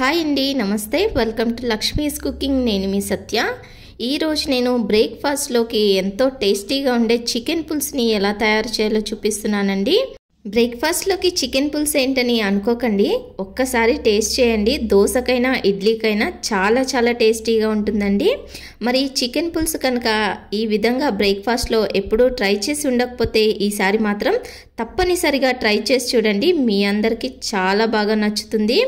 hi అండి నమస్తే welcome to Lakshmi's cooking నేను మీ సత్య ఈరోజు నేను బ్రేక్ఫాస్ట్లోకి ఎంతో టేస్టీగా ఉండే చికెన్ పుల్స్ని ఎలా తయారు చేయాలో చూపిస్తున్నానండి బ్రేక్ఫాస్ట్లోకి చికెన్ పుల్స్ ఏంటని అనుకోకండి ఒక్కసారి టేస్ట్ చేయండి దోశకైనా ఇడ్లీకైనా చాలా చాలా టేస్టీగా ఉంటుందండి మరి చికెన్ పుల్స్ కనుక ఈ విధంగా బ్రేక్ఫాస్ట్లో ఎప్పుడూ ట్రై చేసి ఉండకపోతే ఈసారి మాత్రం తప్పనిసరిగా ట్రై చేసి చూడండి మీ అందరికీ చాలా బాగా నచ్చుతుంది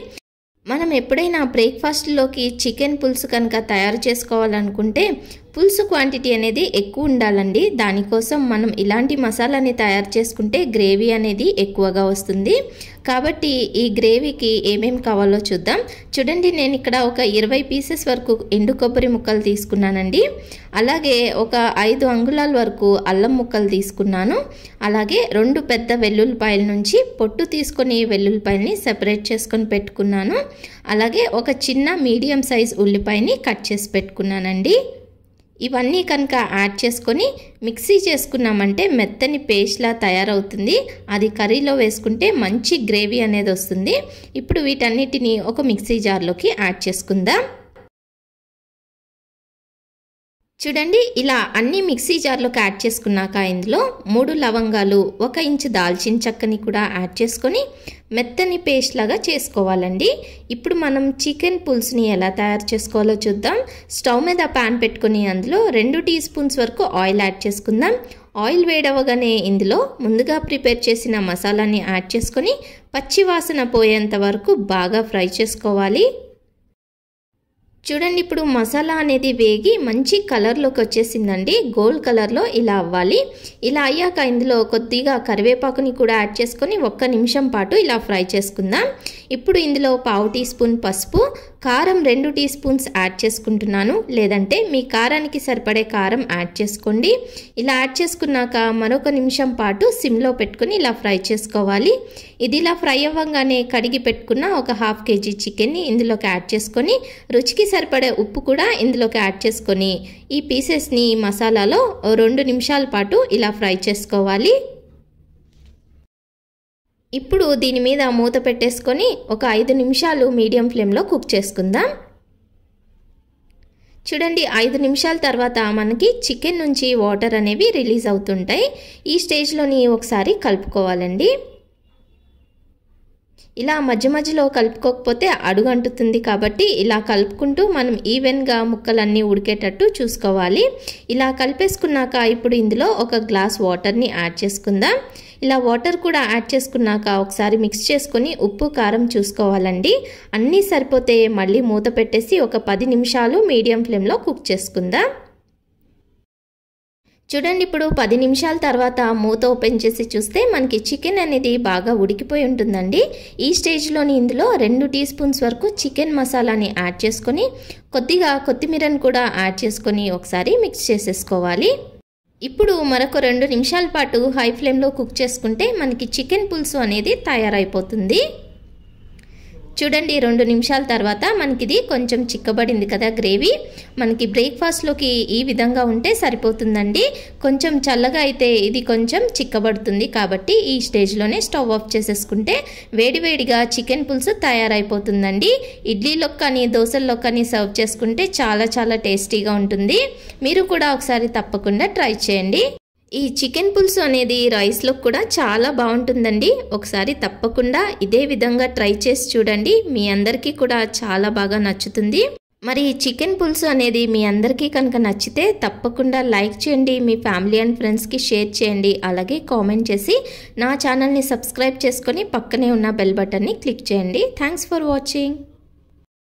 మనం ఎప్పుడైనా బ్రేక్ఫాస్ట్లోకి చికెన్ పులుసు కనుక తయారు చేసుకోవాలనుకుంటే పులుసు క్వాంటిటీ అనేది ఎక్కువ ఉండాలండి దానికోసం మనం ఇలాంటి మసాలాని తయారు చేసుకుంటే గ్రేవీ అనేది ఎక్కువగా వస్తుంది కాబట్టి ఈ గ్రేవీకి ఏమేమి కావాలో చూద్దాం చూడండి నేను ఇక్కడ ఒక ఇరవై పీసెస్ వరకు ఎండు కొబ్బరి ముక్కలు తీసుకున్నానండి అలాగే ఒక ఐదు అంగుళాల వరకు అల్లం ముక్కలు తీసుకున్నాను అలాగే రెండు పెద్ద వెల్లుల్లిపాయల నుంచి పొట్టు తీసుకొని వెల్లుల్లిపాయల్ని సెపరేట్ చేసుకొని పెట్టుకున్నాను అలాగే ఒక చిన్న మీడియం సైజ్ ఉల్లిపాయని కట్ చేసి పెట్టుకున్నానండి ఇవన్నీ కనుక యాడ్ చేసుకొని మిక్సీ చేసుకున్నామంటే మెత్తని పేస్ట్లా తయారవుతుంది అది కర్రీలో వేసుకుంటే మంచి గ్రేవీ అనేది వస్తుంది ఇప్పుడు వీటన్నిటిని ఒక మిక్సీ జార్లోకి యాడ్ చేసుకుందాం చూడండి ఇలా అన్ని మిక్సీ జార్లోకి యాడ్ చేసుకున్నాక ఇందులో మూడు లవంగాలు ఒక ఇంచు దాల్చిన చక్కని కూడా యాడ్ చేసుకొని మెత్తని పేస్ట్ లాగా చేసుకోవాలండి ఇప్పుడు మనం చికెన్ పులుసుని ఎలా తయారు చేసుకోవాలో చూద్దాం స్టవ్ మీద ప్యాన్ పెట్టుకుని అందులో రెండు టీ స్పూన్స్ వరకు ఆయిల్ యాడ్ చేసుకుందాం ఆయిల్ వేడవగానే ఇందులో ముందుగా ప్రిపేర్ చేసిన మసాలాని యాడ్ చేసుకొని పచ్చివాసన పోయేంత వరకు బాగా ఫ్రై చేసుకోవాలి చూడండి ఇప్పుడు మసాలా అనేది వేగి మంచి కలర్లోకి వచ్చేసిందండి గోల్డ్ కలర్లో ఇలా అవ్వాలి ఇలా అయ్యాక ఇందులో కొద్దిగా కరివేపాకుని కూడా యాడ్ చేసుకొని ఒక్క నిమిషం పాటు ఇలా ఫ్రై చేసుకుందాం ఇప్పుడు ఇందులో పావు టీ స్పూన్ పసుపు కారం రెండు టీ స్పూన్స్ యాడ్ చేసుకుంటున్నాను లేదంటే మీ కారానికి సరిపడే కారం యాడ్ చేసుకోండి ఇలా యాడ్ చేసుకున్నాక మరొక నిమిషం పాటు సిమ్లో పెట్టుకుని ఇలా ఫ్రై చేసుకోవాలి ఇది ఇలా ఫ్రై అవ్వగానే కడిగి పెట్టుకున్న ఒక హాఫ్ కేజీ చికెన్ని ఇందులోకి యాడ్ చేసుకొని రుచికి సరిపడే ఉప్పు కూడా ఇందులోకి యాడ్ చేసుకొని ఈ పీసెస్ని మసాలాలో రెండు నిమిషాల పాటు ఇలా ఫ్రై చేసుకోవాలి ఇప్పుడు దీని మీద మూత పెట్టేసుకొని ఒక ఐదు నిమిషాలు మీడియం ఫ్లేమ్లో కుక్ చేసుకుందాం చూడండి ఐదు నిమిషాల తర్వాత మనకి చికెన్ నుంచి వాటర్ అనేవి రిలీజ్ అవుతుంటాయి ఈ స్టేజ్లోని ఒకసారి కలుపుకోవాలండి ఇలా మధ్య మధ్యలో కలుపుకోకపోతే అడుగు అంటుతుంది కాబట్టి ఇలా కలుపుకుంటూ మనం ఈవెన్గా ముక్కలన్నీ ఉడికేటట్టు చూసుకోవాలి ఇలా కలిపేసుకున్నాక ఇప్పుడు ఇందులో ఒక గ్లాస్ వాటర్ని యాడ్ చేసుకుందాం ఇలా వాటర్ కూడా యాడ్ చేసుకున్నాక ఒకసారి మిక్స్ చేసుకొని ఉప్పు కారం చూసుకోవాలండి అన్నీ సరిపోతే మళ్ళీ మూత పెట్టేసి ఒక పది నిమిషాలు మీడియం ఫ్లేమ్లో కుక్ చేసుకుందాం చూడండి ఇప్పుడు పది నిమిషాల తర్వాత మూత ఓపెన్ చేసి చూస్తే మనకి చికెన్ అనేది బాగా ఉడికిపోయి ఉంటుందండి ఈ స్టేజ్లోని ఇందులో రెండు టీ స్పూన్స్ వరకు చికెన్ మసాలాని యాడ్ చేసుకొని కొద్దిగా కొత్తిమీరను కూడా యాడ్ చేసుకొని ఒకసారి మిక్స్ చేసేసుకోవాలి ఇప్పుడు మరొక రెండు నిమిషాల పాటు హై ఫ్లేమ్లో కుక్ చేసుకుంటే మనకి చికెన్ పులుసు అనేది తయారైపోతుంది చూడండి రెండు నిమిషాల తర్వాత మనకి ఇది కొంచెం చిక్కబడింది కదా గ్రేవీ మనకి బ్రేక్ఫాస్ట్లోకి ఈ విధంగా ఉంటే సరిపోతుందండి కొంచెం చల్లగా అయితే ఇది కొంచెం చిక్కబడుతుంది కాబట్టి ఈ స్టేజ్లోనే స్టవ్ ఆఫ్ చేసేసుకుంటే వేడివేడిగా చికెన్ పులుసు తయారైపోతుందండి ఇడ్లీలో కానీ దోశల్లో కానీ సర్వ్ చేసుకుంటే చాలా చాలా టేస్టీగా ఉంటుంది మీరు కూడా ఒకసారి తప్పకుండా ట్రై చేయండి ఈ చికెన్ పులుసు అనేది రైస్లో కూడా చాలా బాగుంటుందండి ఒకసారి తప్పకుండా ఇదే విధంగా ట్రై చేసి చూడండి మీ అందరికీ కూడా చాలా బాగా నచ్చుతుంది మరి చికెన్ పులుసు అనేది మీ అందరికీ కనుక నచ్చితే తప్పకుండా లైక్ చేయండి మీ ఫ్యామిలీ అండ్ ఫ్రెండ్స్కి షేర్ చేయండి అలాగే కామెంట్ చేసి నా ఛానల్ని సబ్స్క్రైబ్ చేసుకొని పక్కనే ఉన్న బెల్ బటన్ని క్లిక్ చేయండి థ్యాంక్స్ ఫర్ వాచింగ్